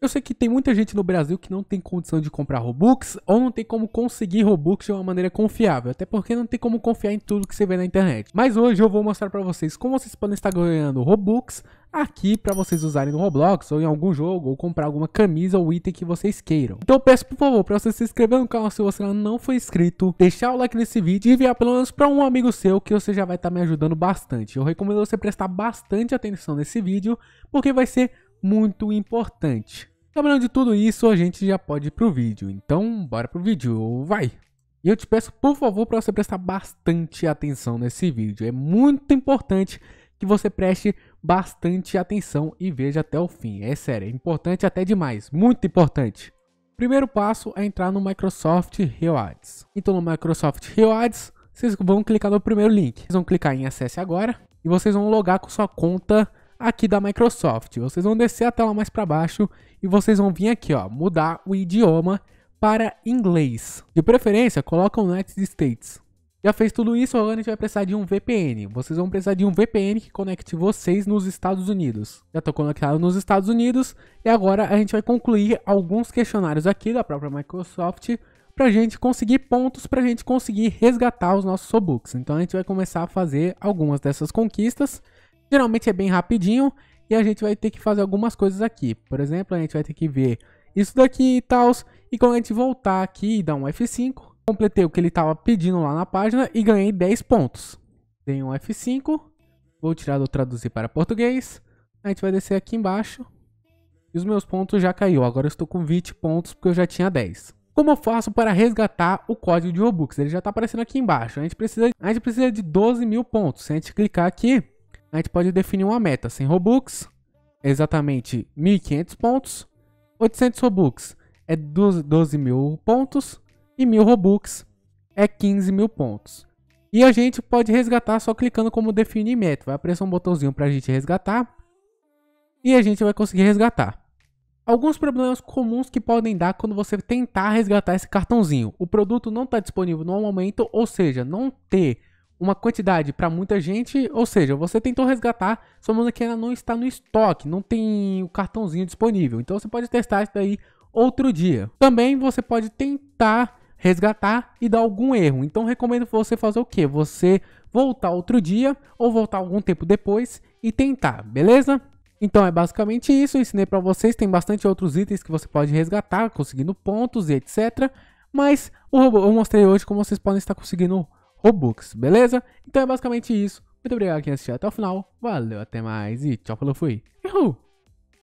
Eu sei que tem muita gente no Brasil que não tem condição de comprar Robux ou não tem como conseguir Robux de uma maneira confiável, até porque não tem como confiar em tudo que você vê na internet. Mas hoje eu vou mostrar para vocês como vocês podem estar ganhando Robux aqui para vocês usarem no Roblox ou em algum jogo ou comprar alguma camisa ou item que vocês queiram. Então peço por favor para você se inscrever no canal se você ainda não for inscrito, deixar o like nesse vídeo e enviar pelo menos para um amigo seu que você já vai estar tá me ajudando bastante. Eu recomendo você prestar bastante atenção nesse vídeo porque vai ser muito importante. Lembrando de tudo isso, a gente já pode ir pro vídeo. Então, bora pro vídeo, vai! E eu te peço, por favor, para você prestar bastante atenção nesse vídeo. É muito importante que você preste bastante atenção e veja até o fim. É sério, é importante até demais, muito importante. Primeiro passo é entrar no Microsoft Rewards. Então, no Microsoft Rewards, vocês vão clicar no primeiro link. Vocês vão clicar em Acesse Agora e vocês vão logar com sua conta aqui da Microsoft. Vocês vão descer a tela mais para baixo e vocês vão vir aqui, ó, mudar o idioma para inglês. De preferência, o United States. Já fez tudo isso, agora a gente vai precisar de um VPN. Vocês vão precisar de um VPN que conecte vocês nos Estados Unidos. Já estou conectado nos Estados Unidos e agora a gente vai concluir alguns questionários aqui da própria Microsoft para a gente conseguir pontos, para a gente conseguir resgatar os nossos Sobooks. Então a gente vai começar a fazer algumas dessas conquistas. Geralmente é bem rapidinho e a gente vai ter que fazer algumas coisas aqui. Por exemplo, a gente vai ter que ver isso daqui e tal. E quando a gente voltar aqui e dar um F5, completei o que ele estava pedindo lá na página e ganhei 10 pontos. Dei um F5, vou tirar do traduzir para português. A gente vai descer aqui embaixo e os meus pontos já caiu. Agora eu estou com 20 pontos porque eu já tinha 10. Como eu faço para resgatar o código de Robux? Ele já está aparecendo aqui embaixo. A gente precisa, a gente precisa de 12 mil pontos. Se a gente clicar aqui, a gente pode definir uma meta. 100 Robux, exatamente 1.500 pontos. 800 Robux é 12.000 pontos. E 1.000 Robux é 15.000 pontos. E a gente pode resgatar só clicando como definir meta. Vai aparecer um botãozinho para a gente resgatar. E a gente vai conseguir resgatar. Alguns problemas comuns que podem dar quando você tentar resgatar esse cartãozinho. O produto não está disponível no momento, ou seja, não ter uma quantidade para muita gente, ou seja, você tentou resgatar, sua que ainda não está no estoque, não tem o cartãozinho disponível. Então você pode testar isso daí outro dia. Também você pode tentar resgatar e dar algum erro. Então recomendo você fazer o que? Você voltar outro dia ou voltar algum tempo depois e tentar, beleza? Então é basicamente isso, Eu ensinei para vocês, tem bastante outros itens que você pode resgatar, conseguindo pontos e etc. Mas o robô, eu mostrei hoje como vocês podem estar conseguindo o Books, beleza? Então é basicamente isso. Muito obrigado quem assistiu até o final. Valeu, até mais e tchau, falou, fui. Uhul!